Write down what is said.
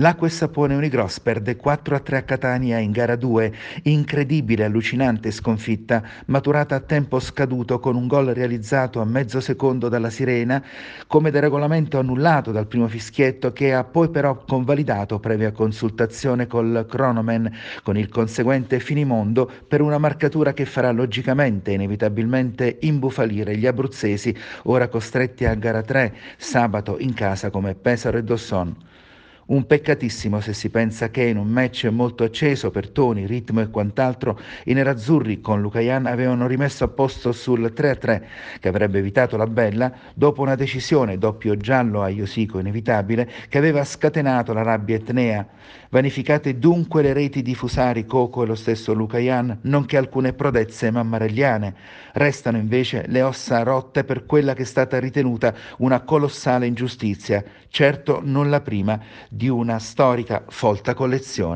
L'acqua e sapone Unigros perde 4 a 3 a Catania in gara 2, incredibile, allucinante sconfitta, maturata a tempo scaduto con un gol realizzato a mezzo secondo dalla Sirena, come da regolamento annullato dal primo fischietto che ha poi però convalidato previa consultazione col Cronomen, con il conseguente finimondo per una marcatura che farà logicamente e inevitabilmente imbufalire gli abruzzesi, ora costretti a gara 3, sabato in casa come Pesaro e Dosson. Un peccatissimo se si pensa che in un match molto acceso per toni, ritmo e quant'altro, i nerazzurri con Lucayan avevano rimesso a posto sul 3-3, che avrebbe evitato la bella, dopo una decisione doppio giallo a Iosico inevitabile, che aveva scatenato la rabbia etnea. Vanificate dunque le reti di Fusari, Coco e lo stesso Lucayan, nonché alcune prodezze mammaregliane. Restano invece le ossa rotte per quella che è stata ritenuta una colossale ingiustizia, certo non la prima, di una storica folta collezione